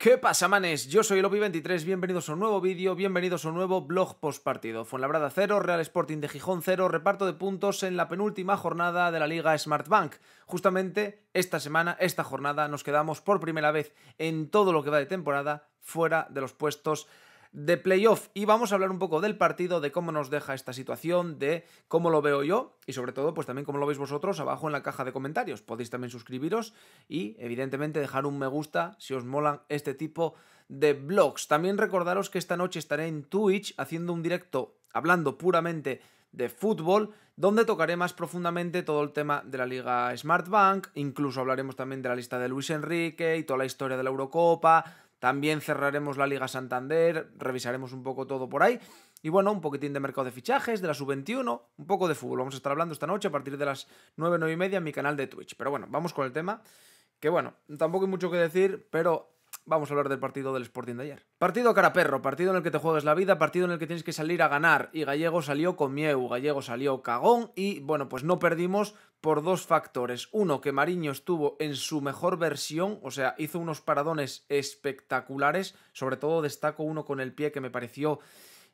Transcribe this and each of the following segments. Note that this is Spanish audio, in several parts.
¿Qué pasa, manes? Yo soy Lopi23, bienvenidos a un nuevo vídeo, bienvenidos a un nuevo blog postpartido. Fuenlabrada 0, Real Sporting de Gijón 0, reparto de puntos en la penúltima jornada de la Liga Smart Bank. Justamente esta semana, esta jornada, nos quedamos por primera vez en todo lo que va de temporada fuera de los puestos de playoff. Y vamos a hablar un poco del partido, de cómo nos deja esta situación, de cómo lo veo yo y sobre todo, pues también cómo lo veis vosotros abajo en la caja de comentarios. Podéis también suscribiros y evidentemente dejar un me gusta si os molan este tipo de blogs. También recordaros que esta noche estaré en Twitch haciendo un directo hablando puramente de fútbol, donde tocaré más profundamente todo el tema de la Liga Smart Bank, incluso hablaremos también de la lista de Luis Enrique y toda la historia de la Eurocopa, también cerraremos la Liga Santander, revisaremos un poco todo por ahí. Y bueno, un poquitín de mercado de fichajes, de la sub-21, un poco de fútbol. Vamos a estar hablando esta noche a partir de las 9, 9 y media en mi canal de Twitch. Pero bueno, vamos con el tema. Que bueno, tampoco hay mucho que decir, pero vamos a hablar del partido del Sporting de ayer. Partido cara perro, partido en el que te juegues la vida, partido en el que tienes que salir a ganar. Y Gallego salió con mieu, Gallego salió cagón y bueno, pues no perdimos por dos factores. Uno, que Mariño estuvo en su mejor versión, o sea, hizo unos paradones espectaculares, sobre todo destaco uno con el pie que me pareció...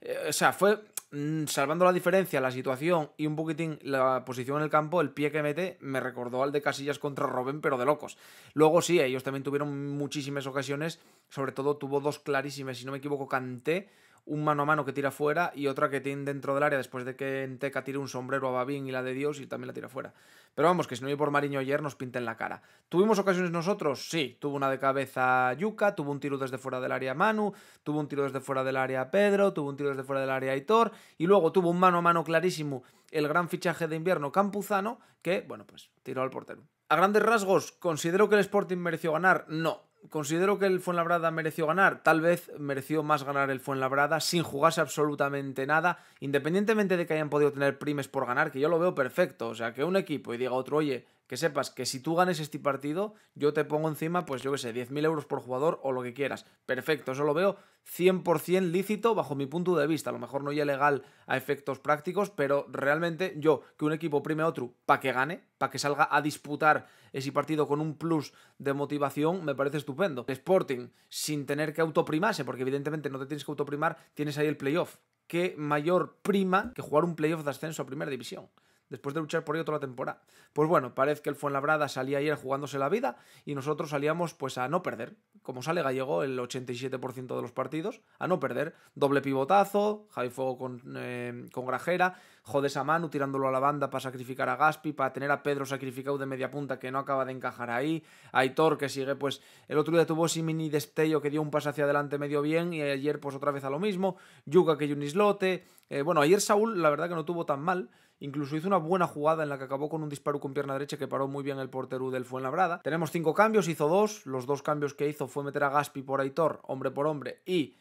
Eh, o sea, fue Mm, salvando la diferencia, la situación y un poquitín la posición en el campo, el pie que mete me recordó al de Casillas contra Robben, pero de locos. Luego sí, ellos también tuvieron muchísimas ocasiones, sobre todo tuvo dos clarísimas, si no me equivoco, Canté un mano a mano que tira fuera y otra que tiene dentro del área después de que Enteca tire un sombrero a Babín y la de Dios y también la tira fuera. Pero vamos, que si no hay por Mariño ayer nos pinta en la cara. ¿Tuvimos ocasiones nosotros? Sí. Tuvo una de cabeza Yuca, tuvo un tiro desde fuera del área Manu, tuvo un tiro desde fuera del área Pedro, tuvo un tiro desde fuera del área Aitor y luego tuvo un mano a mano clarísimo el gran fichaje de invierno Campuzano que, bueno, pues tiró al portero. A grandes rasgos, ¿considero que el Sporting mereció ganar? No considero que el Fuenlabrada mereció ganar. Tal vez mereció más ganar el Fuenlabrada sin jugarse absolutamente nada, independientemente de que hayan podido tener primes por ganar, que yo lo veo perfecto. O sea, que un equipo y diga otro, oye, que sepas que si tú ganes este partido, yo te pongo encima, pues yo qué sé, 10.000 euros por jugador o lo que quieras. Perfecto, eso lo veo 100% lícito bajo mi punto de vista. A lo mejor no ya legal a efectos prácticos, pero realmente yo, que un equipo prime a otro para que gane, para que salga a disputar ese partido con un plus de motivación, me parece estupendo. Sporting, sin tener que autoprimarse, porque evidentemente no te tienes que autoprimar, tienes ahí el playoff. ¿Qué mayor prima que jugar un playoff de ascenso a primera división? después de luchar por ello toda la temporada. Pues bueno, parece que el Fuenlabrada salía ayer jugándose la vida y nosotros salíamos pues a no perder. Como sale Gallego el 87% de los partidos, a no perder. Doble pivotazo, Javi Fuego con, eh, con Grajera, jodes a Manu tirándolo a la banda para sacrificar a Gaspi, para tener a Pedro sacrificado de media punta que no acaba de encajar ahí, Aitor que sigue pues el otro día tuvo ese mini destello que dio un paso hacia adelante medio bien y ayer pues otra vez a lo mismo, Yuka que hay un islote, eh, bueno, ayer Saúl la verdad que no tuvo tan mal. Incluso hizo una buena jugada en la que acabó con un disparo con pierna derecha que paró muy bien el portero del Fuenlabrada. Tenemos cinco cambios, hizo dos. Los dos cambios que hizo fue meter a Gaspi por Aitor, hombre por hombre, y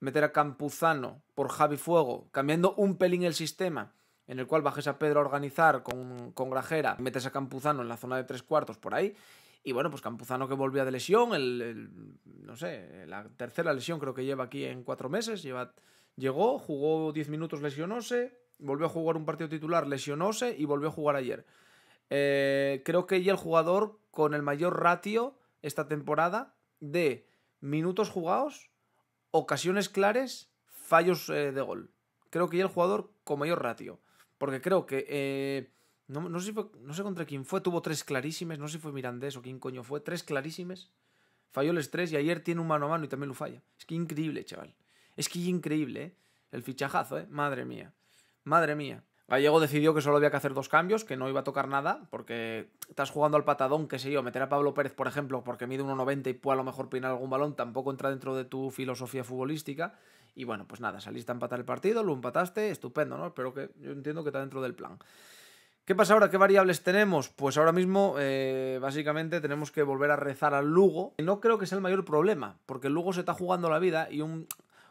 meter a Campuzano por Javi Fuego, cambiando un pelín el sistema en el cual bajes a Pedro a organizar con, con Grajera, metes a Campuzano en la zona de tres cuartos por ahí. Y bueno, pues Campuzano que volvía de lesión, el, no sé, la tercera lesión creo que lleva aquí en cuatro meses, lleva Llegó, jugó 10 minutos, lesionóse, volvió a jugar un partido titular, lesionóse y volvió a jugar ayer. Eh, creo que ya el jugador con el mayor ratio esta temporada de minutos jugados, ocasiones claras, fallos eh, de gol. Creo que ya el jugador con mayor ratio. Porque creo que. Eh, no, sé contra quién fue, tuvo tres clarísimas. No sé si fue Mirandés o quién coño fue. Tres clarísimas. Falló el tres y ayer tiene un mano a mano y también lo falla. Es que increíble, chaval. Es que increíble, ¿eh? El fichajazo, ¿eh? Madre mía. Madre mía. Gallego decidió que solo había que hacer dos cambios, que no iba a tocar nada, porque estás jugando al patadón, qué sé yo, meter a Pablo Pérez, por ejemplo, porque mide 1,90 y puede a lo mejor pinar algún balón, tampoco entra dentro de tu filosofía futbolística. Y bueno, pues nada, saliste a empatar el partido, lo empataste, estupendo, ¿no? Pero que yo entiendo que está dentro del plan. ¿Qué pasa ahora? ¿Qué variables tenemos? Pues ahora mismo, eh, básicamente, tenemos que volver a rezar al Lugo. No creo que sea el mayor problema, porque el Lugo se está jugando la vida y un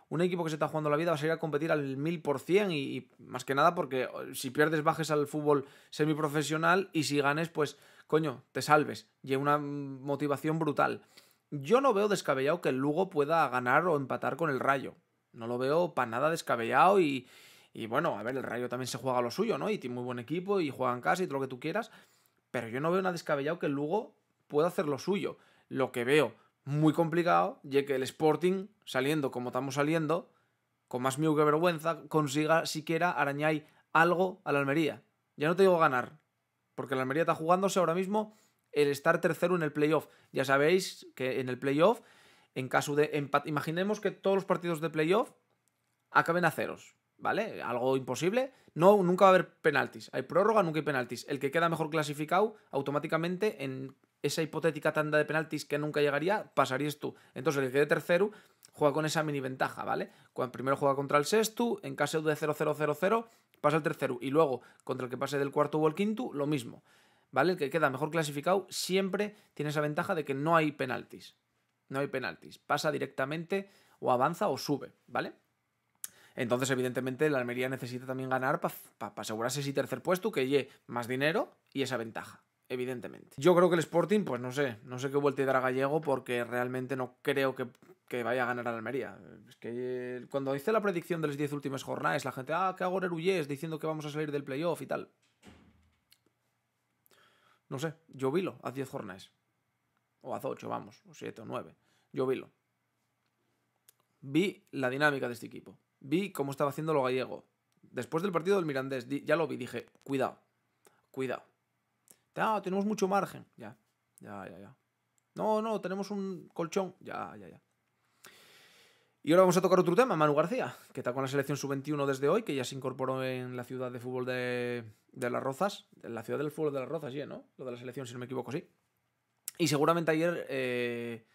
un equipo que se está jugando la vida va a salir a competir al 1000% y, y más que nada porque oh, si pierdes bajes al fútbol semiprofesional y si ganes, pues coño, te salves. Y una motivación brutal. Yo no veo descabellado que el Lugo pueda ganar o empatar con el Rayo. No lo veo para nada descabellado y, y bueno, a ver, el Rayo también se juega lo suyo, ¿no? Y tiene muy buen equipo y juega en casa y todo lo que tú quieras. Pero yo no veo nada descabellado que el Lugo pueda hacer lo suyo. Lo que veo muy complicado, ya que el Sporting, saliendo como estamos saliendo, con más miedo que vergüenza, consiga siquiera arañar algo a la Almería. Ya no te digo ganar, porque la Almería está jugándose ahora mismo el estar tercero en el playoff. Ya sabéis que en el playoff, en caso de empate, imaginemos que todos los partidos de playoff acaben a ceros, ¿vale? Algo imposible. No, nunca va a haber penaltis. Hay prórroga, nunca hay penaltis. El que queda mejor clasificado automáticamente en esa hipotética tanda de penaltis que nunca llegaría, pasarías tú. Entonces el que quede tercero juega con esa mini ventaja, ¿vale? Cuando primero juega contra el sexto, en caso de 0-0-0-0, pasa el tercero. Y luego, contra el que pase del cuarto o el quinto, lo mismo. ¿Vale? El que queda mejor clasificado siempre tiene esa ventaja de que no hay penaltis. No hay penaltis. Pasa directamente o avanza o sube, ¿vale? Entonces, evidentemente, la Almería necesita también ganar para asegurarse ese tercer puesto, que lleve más dinero y esa ventaja evidentemente. Yo creo que el Sporting, pues no sé, no sé qué vuelta dará Gallego porque realmente no creo que, vaya a ganar a Almería. Es que eh, cuando hice la predicción de las 10 últimas jornadas, la gente, ah, que hago diciendo que vamos a salir del playoff y tal. No sé, yo vilo hace 10 jornadas. O a 8, vamos, o 7 o 9. Yo vilo. Vi la dinámica de este equipo. Vi cómo estaba haciendo lo gallego. Después del partido del Mirandés, ya lo vi, dije, cuidado, cuidado Ah, tenemos mucho margen. Ya, ya, ya, ya. No, no, tenemos un colchón. Ya, ya, ya. Y ahora vamos a tocar otro tema, Manu García, que está con la selección sub-21 desde hoy, que ya se incorporó en la ciudad de fútbol de, Las Rozas, en la ciudad del fútbol de Las Rozas, ¿sí, ¿no? Lo de la selección, si no me equivoco, sí. Y seguramente ayer eh,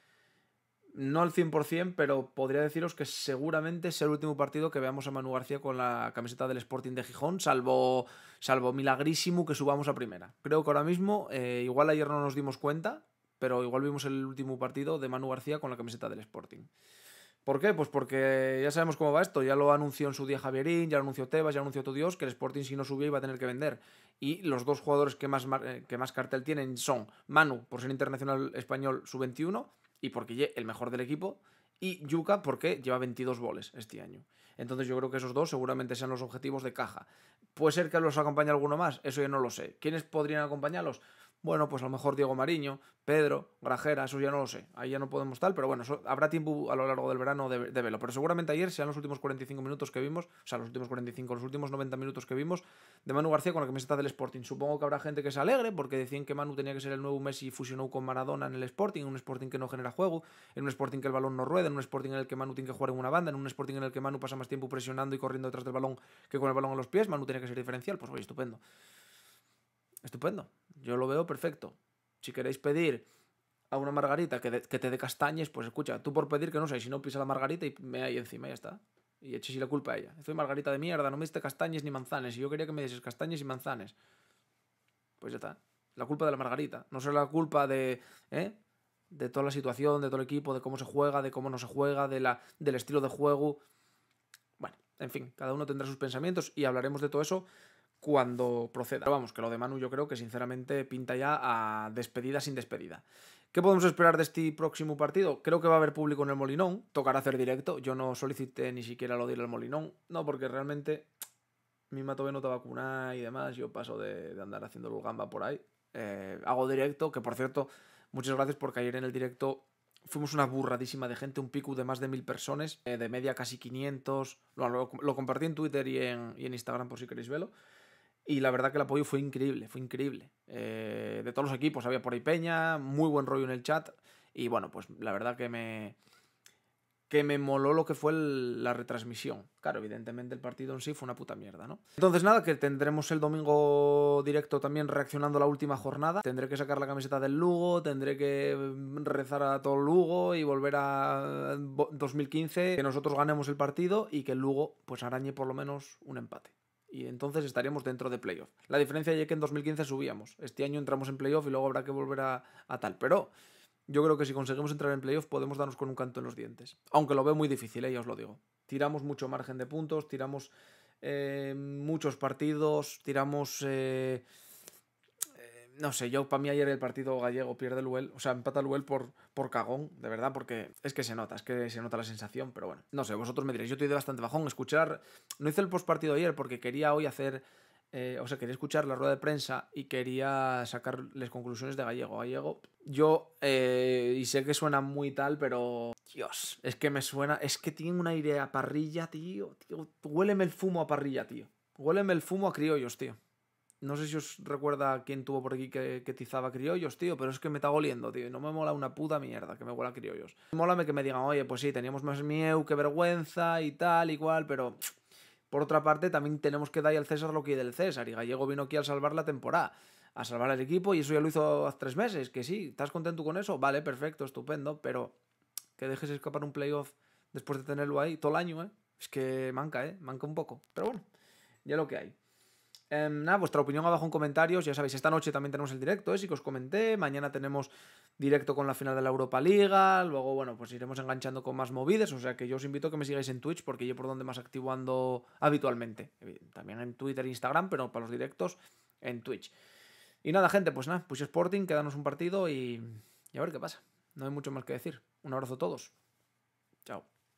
no al 100%, pero podría deciros que seguramente es el último partido que veamos a Manu García con la camiseta del Sporting de Gijón, salvo, salvo milagrísimo que subamos a primera. Creo que ahora mismo, eh, igual ayer no nos dimos cuenta, pero igual vimos el último partido de Manu García con la camiseta del Sporting. ¿Por qué? Pues porque ya sabemos cómo va esto. Ya lo anunció en su día Javierín, ya lo anunció Tebas, ya anunció anunció Dios que el Sporting si no subía iba a tener que vender. Y los dos jugadores que más, eh, que más cartel tienen son Manu, por ser internacional español, su 21 y porque el mejor del equipo y Yuka porque lleva 22 goles este año. Entonces yo creo que esos dos seguramente sean los objetivos de caja. ¿Puede ser que los acompañe alguno más? Eso yo no lo sé. ¿Quiénes podrían acompañarlos? Bueno, pues a lo mejor Diego Mariño, Pedro, Grajera, eso ya no lo sé. Ahí ya no podemos tal, pero bueno, habrá tiempo a lo largo del verano de, velo. verlo. Pero seguramente ayer sean los últimos 45 minutos que vimos, o sea, los últimos 45, los últimos 90 minutos que vimos de Manu García con la está del Sporting. Supongo que habrá gente que se alegre porque decían que Manu tenía que ser el nuevo Messi y fusionó con Maradona en el Sporting, en un Sporting que no genera juego, en un Sporting que el balón no rueda, en un Sporting en el que Manu tiene que jugar en una banda, en un Sporting en el que Manu pasa más tiempo presionando y corriendo detrás del balón que con el balón a los pies. Manu tiene que ser diferencial, pues oye, estupendo. Estupendo. Yo lo veo perfecto. Si queréis pedir a una margarita que, te dé castañes, pues escucha, tú por pedir que no sé, si no pisa la margarita y me hay encima, ya está. Y echéis la culpa a ella. Soy margarita de mierda, no me diste castañes ni manzanas Y yo quería que me dices castañes y manzanes. Pues ya está. La culpa de la margarita. No será la culpa de. ¿eh? De toda la situación, de todo el equipo, de cómo se juega, de cómo no se juega, de la, del estilo de juego. Bueno, en fin, cada uno tendrá sus pensamientos y hablaremos de todo eso cuando proceda. Pero vamos, que lo de Manu yo creo que sinceramente pinta ya a despedida sin despedida. ¿Qué podemos esperar de este próximo partido? Creo que va a haber público en el Molinón, tocará hacer directo, yo no solicité ni siquiera lo de ir al Molinón, no, porque realmente mi mato no te vacuna y demás, yo paso de, de andar haciendo el gamba por ahí, eh, hago directo, que por cierto, muchas gracias porque ayer en el directo fuimos una burradísima de gente, un pico de más de mil personas, eh, de media casi 500, lo, lo, lo, compartí en Twitter y en, y en Instagram por si queréis verlo. Y la verdad que el apoyo fue increíble, fue increíble. Eh, de todos los equipos había por ahí Peña, muy buen rollo en el chat. Y bueno, pues la verdad que me, que me moló lo que fue la retransmisión. Claro, evidentemente el partido en sí fue una puta mierda, ¿no? Entonces nada, que tendremos el domingo directo también reaccionando a la última jornada. Tendré que sacar la camiseta del Lugo, tendré que mm, rezar a todo Lugo y volver a 2015, que nosotros ganemos el partido y que el Lugo pues arañe por lo menos un empate y entonces estaríamos dentro de playoff. La diferencia es que en 2015 subíamos. Este año entramos en playoff y luego habrá que volver a, tal. Pero yo creo que si conseguimos entrar en playoff podemos darnos con un canto en los dientes. Aunque lo veo muy difícil, eh, ya os lo digo. Tiramos mucho margen de puntos, tiramos eh, muchos partidos, tiramos... Eh, no sé, yo para mí ayer el partido gallego pierde el Huel, o sea, empata el Huel por, por cagón, de verdad, porque es que se nota, es que se nota la sensación, pero bueno, no sé, vosotros me diréis, yo estoy de bastante bajón escuchar, no hice el postpartido ayer porque quería hoy hacer, eh, o sea, quería escuchar la rueda de prensa y quería sacar las conclusiones de Gallego. Gallego, yo, eh, y sé que suena muy tal, pero Dios, es que me suena, es que tiene un aire a parrilla, tío, tío, huéleme el fumo a parrilla, tío, huéleme el fumo a criollos, tío. No sé si os recuerda quién tuvo por aquí que, tizaba criollos, tío, pero es que me está goliendo, tío. Y no me mola una puta mierda que me huela criollos. Mólame que me digan, oye, pues sí, teníamos más miedo que vergüenza y tal, igual, pero por otra parte también tenemos que dar al César lo que del César. Y Gallego vino aquí a salvar la temporada, a salvar al equipo, y eso ya lo hizo hace tres meses. Que sí, ¿estás contento con eso? Vale, perfecto, estupendo, pero que dejes escapar un playoff después de tenerlo ahí todo el año, ¿eh? Es que manca, ¿eh? Manca un poco. Pero bueno, ya lo que hay. Em, nada, vuestra opinión abajo en comentarios. Ya sabéis, esta noche también tenemos el directo, es ¿eh? que os comenté. Mañana tenemos directo con la final de la Europa Liga. Luego, bueno, pues iremos enganchando con más movidas. O sea que yo os invito a que me sigáis en Twitch porque yo por donde más activando habitualmente. Eh, también en Twitter e Instagram, pero para los directos en Twitch. Y nada, gente, pues nada, pues Sporting, quédanos un partido y a ver qué pasa. No hay mucho más que decir. Un abrazo a todos. Chao.